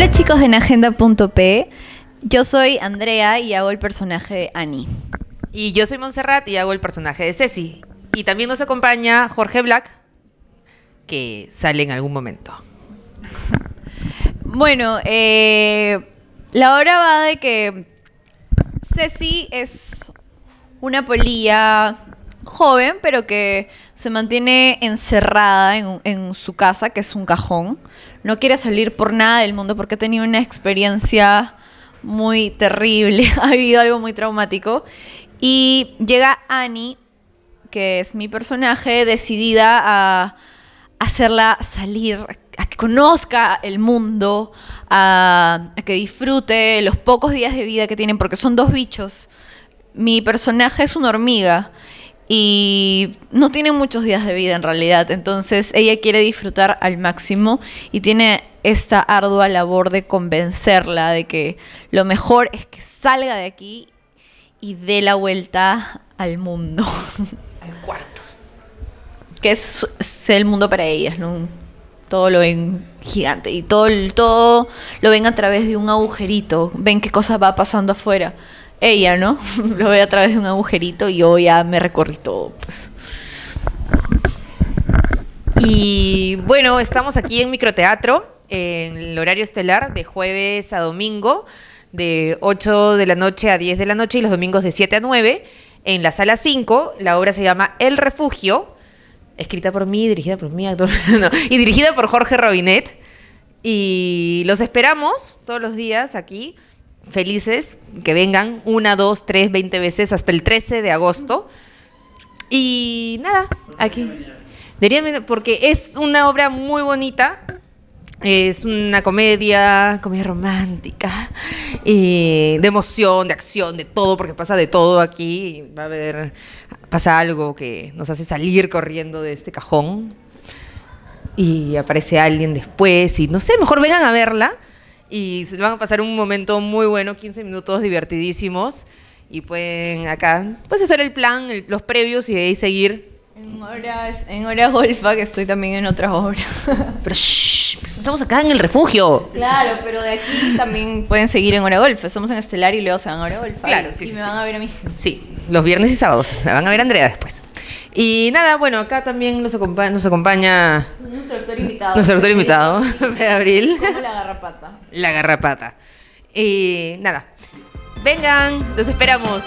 Hola chicos de p, yo soy Andrea y hago el personaje de Annie. Y yo soy Montserrat y hago el personaje de Ceci. Y también nos acompaña Jorge Black, que sale en algún momento. Bueno, eh, la hora va de que Ceci es una polilla joven, pero que se mantiene encerrada en, su casa, que es un cajón. No quiere salir por nada del mundo porque ha tenido una experiencia muy terrible, ha habido algo muy traumático. Y llega Annie, que es mi personaje, decidida a hacerla salir, a que conozca el mundo, a, a que disfrute los pocos días de vida que tienen, porque son dos bichos. Mi personaje es una hormiga y no tiene muchos días de vida en realidad. Entonces ella quiere disfrutar al máximo y tiene esta ardua labor de convencerla de que lo mejor es que salga de aquí y dé la vuelta al mundo. Al cuarto. Que es, el mundo para ella, Todo lo ven gigante y todo, todo lo ven a través de un agujerito. Ven qué cosa va pasando afuera ella, ¿no? Lo ve a través de un agujerito y yo ya me recorrí todo, pues. Y bueno, estamos aquí en Microteatro, en el horario estelar, de jueves a domingo, de 8 de la noche a 10 de la noche y los domingos de 7 a 9, en la sala 5. La obra se llama El Refugio, escrita por mí, dirigida por mí, actor, y dirigida por Jorge Robinet. Y los esperamos todos los días aquí felices, que vengan una, dos, tres, veinte veces hasta el 13 de agosto. Y nada, aquí. porque es una obra muy bonita. Es una comedia, comedia romántica, de emoción, de acción, de todo, porque pasa de todo aquí. Va a haber, pasa algo que nos hace salir corriendo de este cajón y aparece alguien después y no sé, mejor vengan a verla y van a pasar un momento muy bueno, 15 minutos divertidísimos y pueden acá, pues hacer el plan, los previos y ahí seguir. En horas, golfa, que estoy también en otras obras. Pero estamos acá en el refugio. Claro, pero de aquí también pueden seguir en hora golfa. Estamos en Estelar y luego se van a hora golfa. Claro, sí, y me van a ver a mí. Sí, los viernes y sábados. La van a ver Andrea después. Y nada, bueno, acá también nos nos acompaña autor invitado. Nuestro autor invitado, de abril. Como la garrapata. La garrapata. Y nada, vengan, los esperamos.